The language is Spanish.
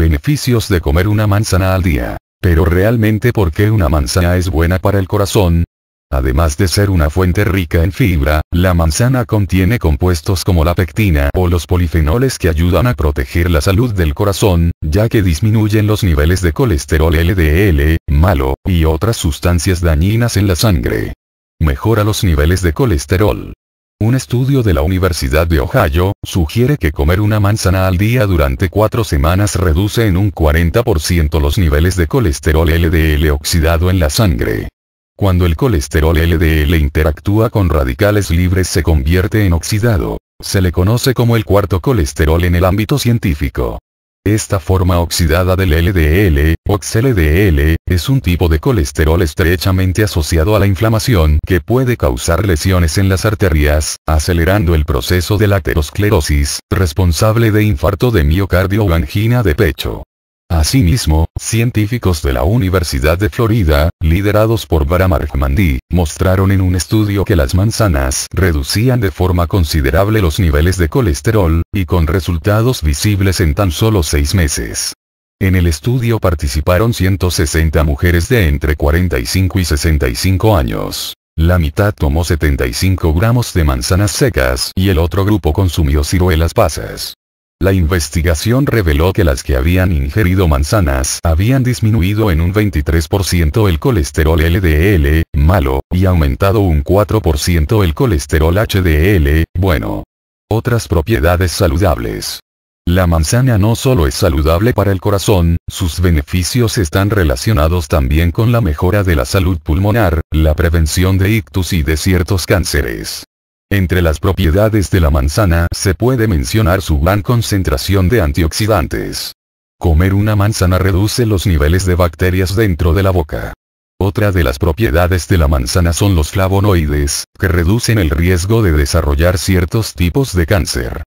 Beneficios de comer una manzana al día. Pero realmente ¿por qué una manzana es buena para el corazón? Además de ser una fuente rica en fibra, la manzana contiene compuestos como la pectina o los polifenoles que ayudan a proteger la salud del corazón, ya que disminuyen los niveles de colesterol LDL, malo, y otras sustancias dañinas en la sangre. Mejora los niveles de colesterol. Un estudio de la Universidad de Ohio sugiere que comer una manzana al día durante cuatro semanas reduce en un 40% los niveles de colesterol LDL oxidado en la sangre. Cuando el colesterol LDL interactúa con radicales libres se convierte en oxidado. Se le conoce como el cuarto colesterol en el ámbito científico. Esta forma oxidada del LDL, oxLDL, es un tipo de colesterol estrechamente asociado a la inflamación que puede causar lesiones en las arterias, acelerando el proceso de la aterosclerosis, responsable de infarto de miocardio o angina de pecho. Asimismo, científicos de la Universidad de Florida, liderados por Mandi, mostraron en un estudio que las manzanas reducían de forma considerable los niveles de colesterol, y con resultados visibles en tan solo seis meses. En el estudio participaron 160 mujeres de entre 45 y 65 años. La mitad tomó 75 gramos de manzanas secas y el otro grupo consumió ciruelas pasas. La investigación reveló que las que habían ingerido manzanas habían disminuido en un 23% el colesterol LDL, malo, y aumentado un 4% el colesterol HDL, bueno. Otras propiedades saludables. La manzana no solo es saludable para el corazón, sus beneficios están relacionados también con la mejora de la salud pulmonar, la prevención de ictus y de ciertos cánceres. Entre las propiedades de la manzana se puede mencionar su gran concentración de antioxidantes. Comer una manzana reduce los niveles de bacterias dentro de la boca. Otra de las propiedades de la manzana son los flavonoides, que reducen el riesgo de desarrollar ciertos tipos de cáncer.